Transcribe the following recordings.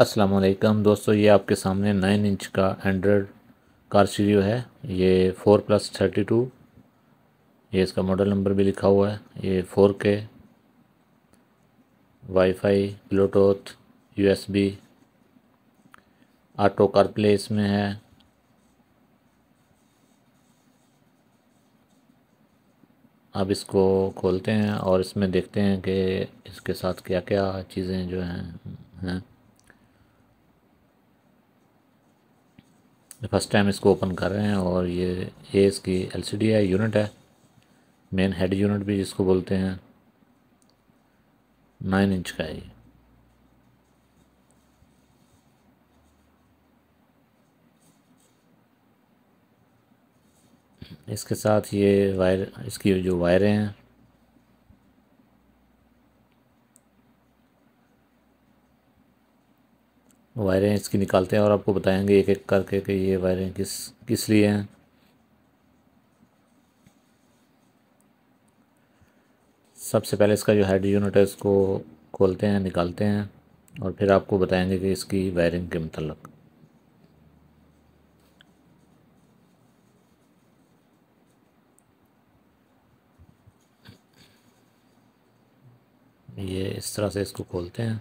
वालेकुम दोस्तों ये आपके सामने नाइन इंच का एंड्रॉयड कार स्टीरियो है ये फ़ोर प्लस थर्टी टू ये इसका मॉडल नंबर भी लिखा हुआ है ये फ़ोर के wifi bluetooth U S auto auto carplay इसमें है अब इसको खोलते हैं और इसमें देखते हैं कि इसके साथ क्या क्या चीज़ें जो हैं हैं फर्स्ट टाइम इसको ओपन कर रहे हैं और ये ये इसकी एलसीडी है यूनिट है मेन हेड यूनिट भी जिसको बोलते हैं नाइन इंच का है ये इसके साथ ये वायर इसकी जो वायरें हैं वायरें इसकी निकालते हैं और आपको बताएंगे एक एक करके कि ये वायरें किस किस लिए हैं सबसे पहले इसका जो हेड यूनिट है इसको खोलते हैं निकालते हैं और फिर आपको बताएंगे कि इसकी वायरिंग के मतलब ये इस तरह से इसको खोलते हैं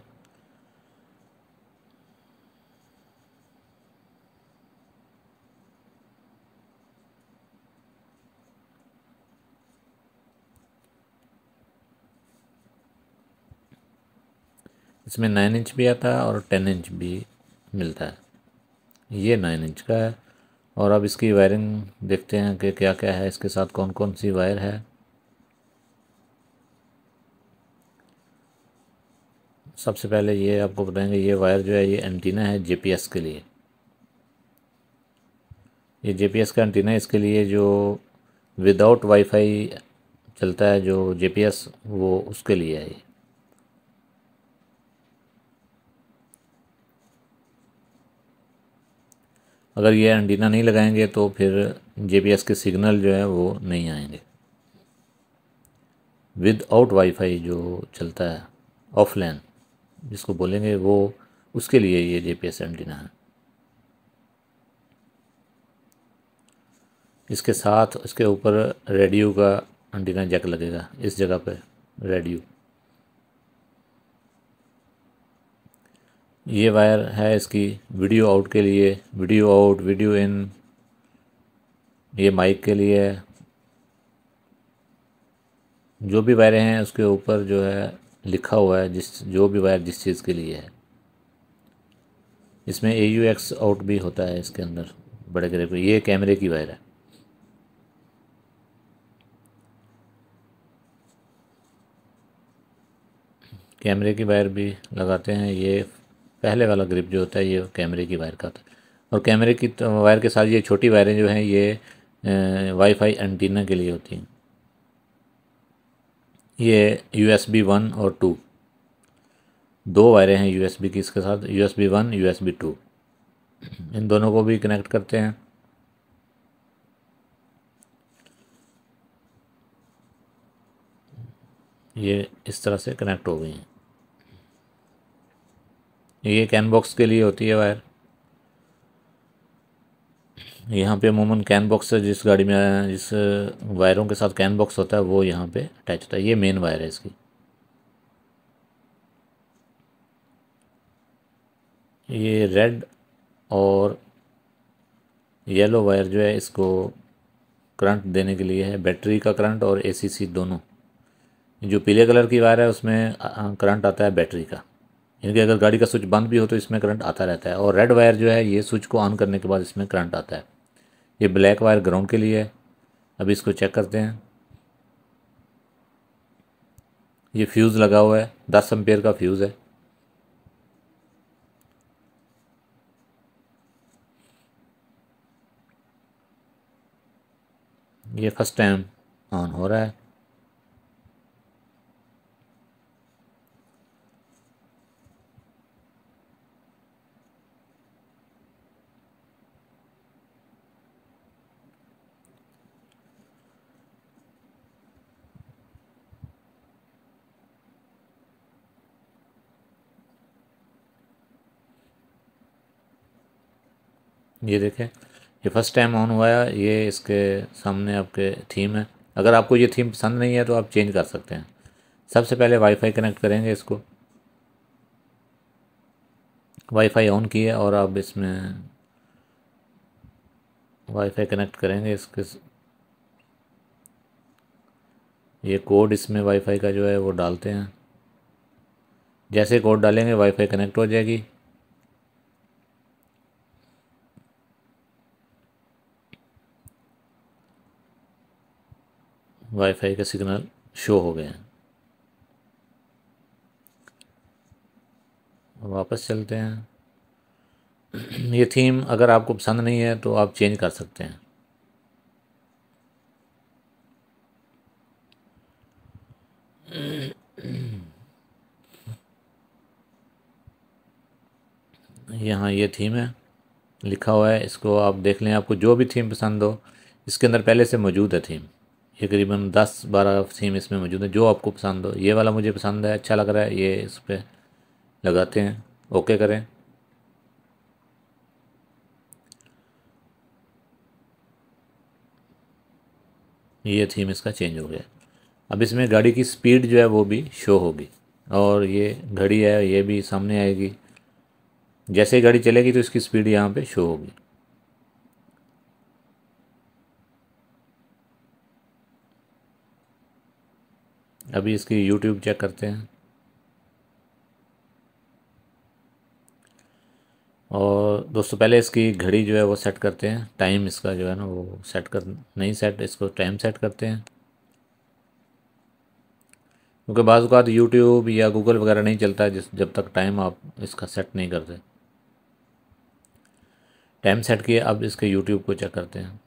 इसमें नाइन इंच भी आता है और टेन इंच भी मिलता है ये नाइन इंच का है और अब इसकी वायरिंग देखते हैं कि क्या क्या है इसके साथ कौन कौन सी वायर है सबसे पहले ये आपको बताएंगे ये वायर जो है ये एंटीना है जीपीएस के लिए ये जीपीएस का एंटीना है इसके लिए जो विदाउट वाईफाई चलता है जो जीपीएस वो उसके लिए है ये अगर ये एंटीना नहीं लगाएंगे तो फिर जे के सिग्नल जो है वो नहीं आएंगे विद आउट वाईफाई जो चलता है ऑफलाइन जिसको बोलेंगे वो उसके लिए ये जे पी एंटीना है इसके साथ इसके ऊपर रेडियो का एंटीना जैक लगेगा इस जगह पर रेडियो ये वायर है इसकी वीडियो आउट के लिए वीडियो आउट वीडियो इन ये माइक के लिए है जो भी वायरें हैं उसके ऊपर जो है लिखा हुआ है जिस जो भी वायर जिस चीज़ के लिए है इसमें ए यू एक्स आउट भी होता है इसके अंदर बड़े ग्रेप ये कैमरे की वायर है कैमरे की वायर भी लगाते हैं ये पहले वाला ग्रिप जो होता है ये कैमरे की वायर का होता है और कैमरे की तो वायर के साथ ये छोटी वायरें जो हैं ये वाईफाई एंटीना के लिए होती हैं ये यू एस बी वन और टू दो वायरें हैं यू एस बी की इसके साथ U S B one U S B two इन दोनों को भी कनेक्ट करते हैं ये इस तरह से कनेक्ट हो गई हैं ये कैन बॉक्स के लिए होती है वायर यहाँ पे अमूमन कैन बॉक्स जिस गाड़ी में जिस वायरों के साथ कैन बॉक्स होता है वो यहाँ पे अटैच होता है ये मेन वायर है इसकी ये रेड और येलो वायर जो है इसको करंट देने के लिए है बैटरी का करंट और एसीसी दोनों जो पीले कलर की वायर है उसमें करंट आता है बैटरी का क्योंकि अगर गाड़ी का स्विच बंद भी हो तो इसमें करंट आता रहता है और रेड वायर जो है ये स्विच को ऑन करने के बाद इसमें करंट आता है ये ब्लैक वायर ग्राउंड के लिए है अभी इसको चेक करते हैं ये फ्यूज़ लगा हुआ है दस एम्पेयर का फ्यूज़ है ये फर्स्ट टाइम ऑन हो रहा है ये देखें ये फर्स्ट टाइम ऑन हुआ है ये इसके सामने आपके थीम है अगर आपको ये थीम पसंद नहीं है तो आप चेंज कर सकते हैं सबसे पहले वाईफाई कनेक्ट करेंगे इसको वाईफाई ऑन किया और आप इसमें वाईफाई कनेक्ट करेंगे इसके ये कोड इसमें वाईफाई का जो है वो डालते हैं जैसे कोड डालेंगे वाईफाई कनेक्ट हो जाएगी वाईफाई का सिग्नल शो हो गया वापस चलते हैं ये थीम अगर आपको पसंद नहीं है तो आप चेंज कर सकते हैं यहाँ ये थीम है लिखा हुआ है इसको आप देख लें आपको जो भी थीम पसंद हो इसके अंदर पहले से मौजूद है थीम ये करीबन दस बारह सीम इसमें मौजूद है जो आपको पसंद हो ये वाला मुझे पसंद है अच्छा लग रहा है ये इस पर लगाते हैं ओके करें ये थीम इसका चेंज हो गया अब इसमें गाड़ी की स्पीड जो है वो भी शो होगी और ये घड़ी है ये भी सामने आएगी जैसे ही गाड़ी चलेगी तो इसकी स्पीड यहाँ पे शो होगी अभी इसकी YouTube चेक करते हैं और दोस्तों पहले इसकी घड़ी जो है वो सेट करते हैं टाइम इसका जो है ना वो सेट कर नहीं सेट इसको टाइम सेट करते हैं क्योंकि बाज़ात यूट्यूब या गूगल वगैरह नहीं चलता जिस जब तक टाइम आप इसका सेट नहीं करते टाइम सेट किए अब इसके यूट्यूब को चेक करते हैं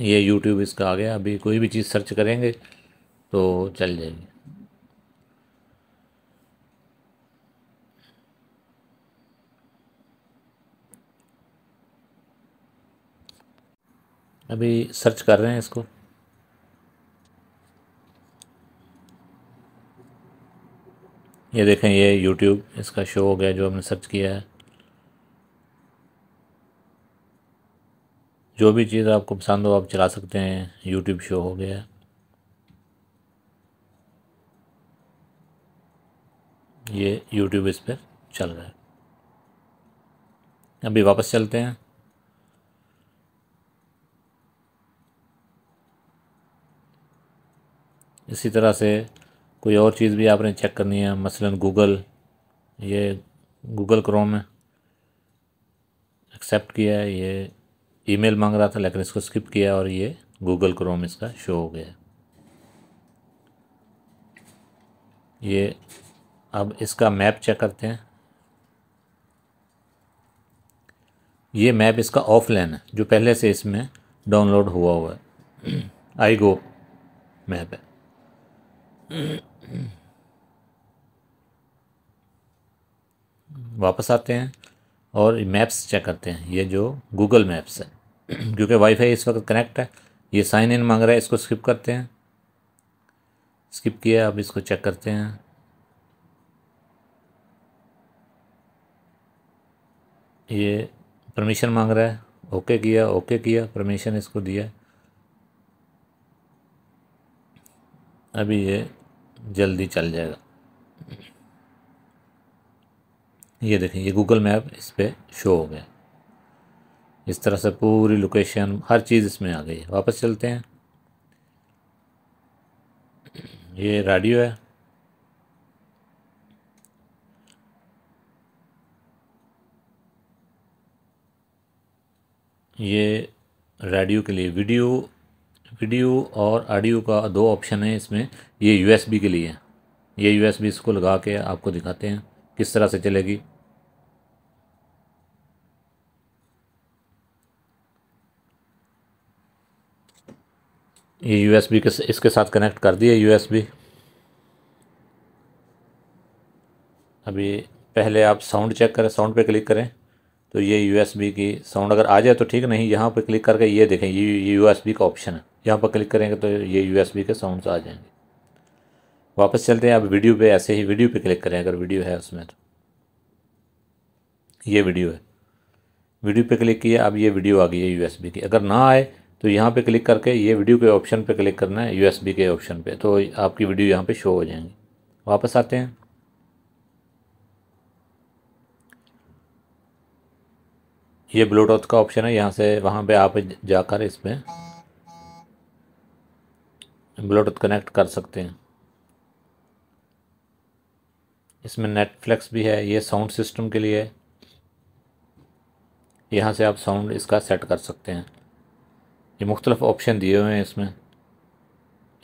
ये यूट्यूब इसका आ गया अभी कोई भी चीज़ सर्च करेंगे तो चल जाएगी अभी सर्च कर रहे हैं इसको ये देखें ये यूट्यूब इसका शो हो गया जो हमने सर्च किया है जो भी चीज़ आपको पसंद हो आप चला सकते हैं यूट्यूब शो हो गया ये यूट्यूब इस पर चल रहा है अभी वापस चलते हैं इसी तरह से कोई और चीज़ भी आपने चेक करनी है मसलन गूगल ये गूगल क्रोम एक्सेप्ट किया है ये ईमेल मांग रहा था लेकिन इसको स्किप किया और ये गूगल क्रोम इसका शो हो गया ये अब इसका मैप चेक करते हैं ये मैप इसका ऑफलाइन है जो पहले से इसमें डाउनलोड हुआ हुआ है आई गो मैप है वापस आते हैं और मैप्स चेक करते हैं ये जो गूगल मैप्स है क्योंकि वाईफाई इस वक्त कनेक्ट है ये साइन इन मांग रहा है इसको स्किप करते हैं स्किप किया अब इसको चेक करते हैं ये परमिशन मांग रहा है ओके किया ओके किया परमिशन इसको दिया अभी ये जल्दी चल जाएगा ये देखें ये गूगल मैप इस पर शो हो गया इस तरह से पूरी लोकेशन हर चीज़ इसमें आ गई है वापस चलते हैं ये रेडियो है ये रेडियो के लिए वीडियो वीडियो और ऑडियो का दो ऑप्शन है इसमें ये यूएसबी के लिए ये यूएसबी इसको लगा के आपको दिखाते हैं किस तरह से चलेगी ये यू एस बी के इसके साथ कनेक्ट कर दिया यू एस बी अभी पहले आप साउंड चेक करें साउंड पे क्लिक करें तो ये यू एस बी की साउंड अगर आ जाए तो ठीक नहीं यहाँ पर क्लिक करके ये देखें ये बी का ऑप्शन है यहाँ पर क्लिक करेंगे तो ये यू एस बी के साउंड आ जाएंगे वापस चलते हैं आप वीडियो पे ऐसे ही वीडियो पे क्लिक करें अगर वीडियो है उसमें तो ये वीडियो है वीडियो पे क्लिक किया अब ये वीडियो आ गई है बी की अगर ना आए तो यहाँ पे क्लिक करके ये वीडियो के ऑप्शन पे क्लिक करना है यूएसबी के ऑप्शन पे तो आपकी वीडियो यहाँ पे शो हो जाएंगी वापस आते हैं ये ब्लूटूथ का ऑप्शन है यहाँ से वहाँ पे आप जाकर इसमें ब्लूटूथ कनेक्ट कर सकते हैं इसमें नेटफ्लिक्स भी है ये साउंड सिस्टम के लिए यहाँ से आप साउंड इसका सेट कर सकते हैं ये मुख्तलफ़ ऑप्शन दिए हुए हैं इसमें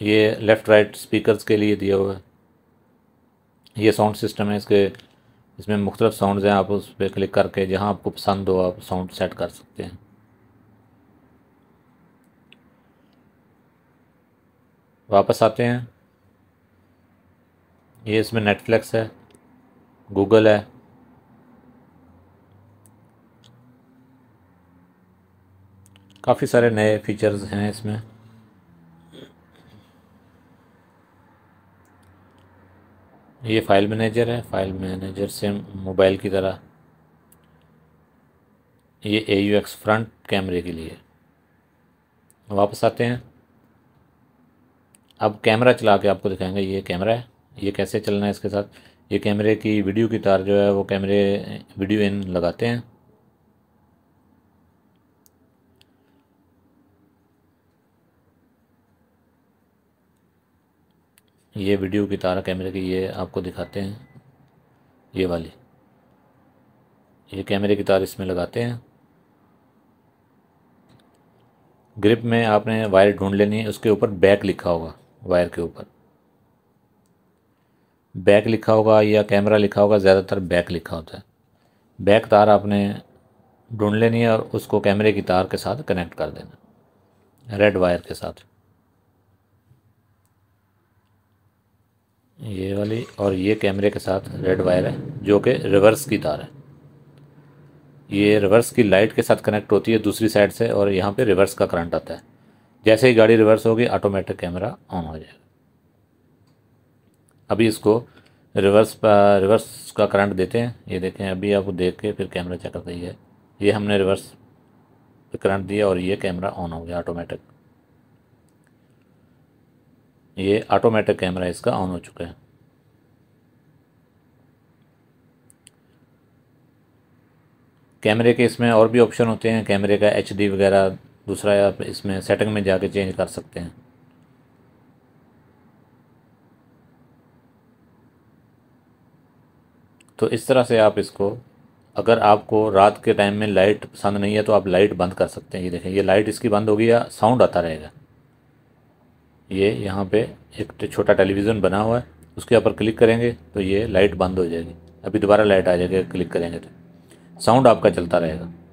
ये लेफ़्ट राइट स्पीकर्स के लिए दिया हुआ है ये साउंड सिस्टम है इसके इसमें मुख्तलिफ साउंड हैं आप उस पर क्लिक करके जहाँ आपको पसंद हो आप साउंड सेट कर सकते हैं वापस आते हैं ये इसमें नेटफ्लिक्स है गूगल है काफ़ी सारे नए फीचर्स हैं इसमें ये फाइल मैनेजर है फाइल मैनेजर से मोबाइल की तरह ये ए यू एक्स फ्रंट कैमरे के लिए वापस आते हैं अब कैमरा चला के आपको दिखाएंगे ये कैमरा है ये कैसे चलना है इसके साथ ये कैमरे की वीडियो की तार जो है वो कैमरे वीडियो इन लगाते हैं ये वीडियो की तारा कैमरे की ये आपको दिखाते हैं ये वाली ये कैमरे की तार इसमें लगाते हैं ग्रिप में आपने वायर ढूंढ लेनी है उसके ऊपर बैक लिखा होगा वायर के ऊपर बैक लिखा होगा या कैमरा लिखा होगा ज़्यादातर बैक लिखा होता है बैक तार आपने ढूंढ लेनी है और उसको कैमरे की तार के साथ कनेक्ट कर देना रेड वायर के साथ ये वाली और ये कैमरे के साथ रेड वायर है जो कि रिवर्स की तार है ये रिवर्स की लाइट के साथ कनेक्ट होती है दूसरी साइड से और यहाँ पे रिवर्स का करंट आता है जैसे ही गाड़ी रिवर्स होगी ऑटोमेटिक कैमरा ऑन हो जाएगा अभी इसको रिवर्स रिवर्स का करंट देते हैं ये देखें अभी आप देख के फिर कैमरा चेक कर दीजिए ये हमने रिवर्स करंट दिया और ये कैमरा ऑन हो गया ऑटोमेटिक ये ऑटोमेटिक कैमरा इसका ऑन हो चुका है कैमरे के इसमें और भी ऑप्शन होते हैं कैमरे का एच वगैरह दूसरा आप इसमें सेटिंग में जाके चेंज कर सकते हैं तो इस तरह से आप इसको अगर आपको रात के टाइम में लाइट पसंद नहीं है तो आप लाइट बंद कर सकते हैं ये देखें ये लाइट इसकी बंद होगी या साउंड आता रहेगा ये यहाँ पे एक छोटा टेलीविज़न बना हुआ है उसके ऊपर क्लिक करेंगे तो ये लाइट बंद हो जाएगी अभी दोबारा लाइट आ जाएगी क्लिक करेंगे तो साउंड आपका चलता रहेगा